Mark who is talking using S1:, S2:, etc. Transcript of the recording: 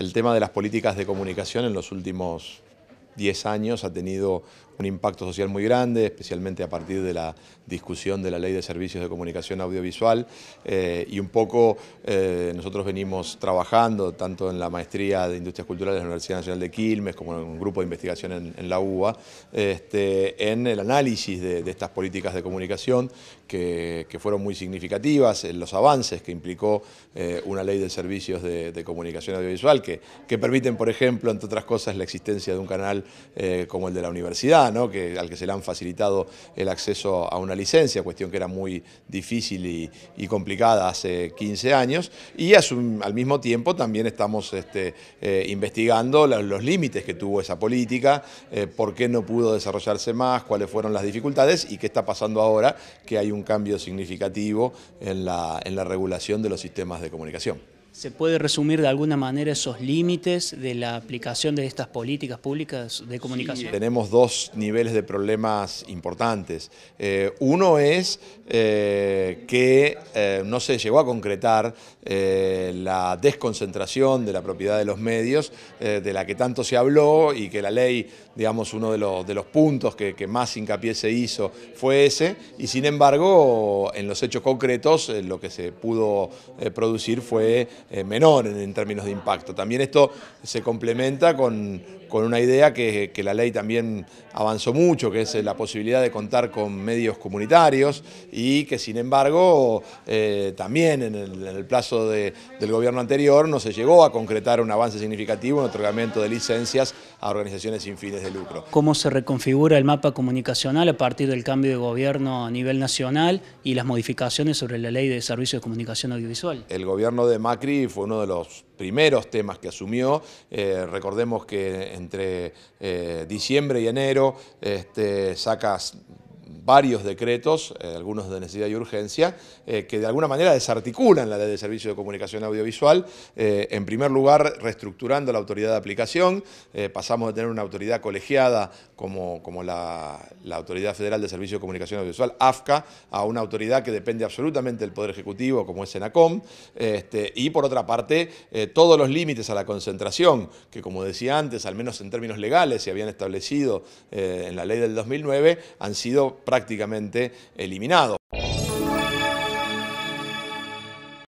S1: el tema de las políticas de comunicación en los últimos 10 años ha tenido un impacto social muy grande, especialmente a partir de la discusión de la Ley de Servicios de Comunicación Audiovisual. Eh, y un poco eh, nosotros venimos trabajando tanto en la maestría de Industrias Culturales de la Universidad Nacional de Quilmes como en un grupo de investigación en, la UBA, este, en el análisis de, estas políticas de comunicación que, fueron muy significativas, en los avances que implicó eh, una Ley de Servicios de, de Comunicación Audiovisual que, que permiten, por ejemplo, entre otras cosas, la existencia de un canal eh, como el de la universidad, al que se le han facilitado el acceso a una licencia, cuestión que era muy difícil y, complicada hace 15 años, y al mismo tiempo también estamos este, eh, investigando los límites que tuvo esa política, eh, por qué no pudo desarrollarse más, cuáles fueron las dificultades y qué está pasando ahora que hay un cambio significativo en la regulación de los sistemas de comunicación.
S2: ¿Se puede resumir de alguna manera esos límites de la aplicación de estas políticas públicas de comunicación?
S1: tenemos dos niveles de problemas importantes. Eh, uno es eh, que eh, no se llegó a concretar la desconcentración de la propiedad de los medios, de la que tanto se habló y que la ley, digamos, uno de los, de los puntos que, que, más hincapié se hizo fue ese, y sin embargo, en los hechos concretos, lo que se pudo producir fue eh, menor en, términos de impacto. También esto se complementa con, con una idea que, la ley también avanzó mucho, que es eh, la posibilidad de contar con medios comunitarios y que sin embargo eh, también en el, el plazo del gobierno anterior no se llegó a concretar un avance significativo en otorgamiento de licencias a organizaciones sin fines de lucro.
S2: ¿Cómo se reconfigura el mapa comunicacional a partir del cambio de gobierno a nivel nacional y las modificaciones sobre la ley de servicios de comunicación audiovisual?
S1: El gobierno de Macri fue uno de los primeros temas que asumió. Eh, recordemos que entre eh, diciembre y enero este, sacas varios decretos, eh, algunos de necesidad y urgencia, eh, que de alguna manera desarticulan la ley de servicio de comunicación audiovisual. Eh, en primer lugar, reestructurando la autoridad de aplicación, pasamos de tener una autoridad colegiada como, como la, Autoridad Federal de Servicio de Comunicación Audiovisual, AFCA, a una autoridad que depende absolutamente del Poder Ejecutivo, como es Senacom, este, y por otra parte, todos los límites a la concentración, que como decía antes, al menos en términos legales, se habían establecido en la ley del 2009, han sido prácticamente eliminado.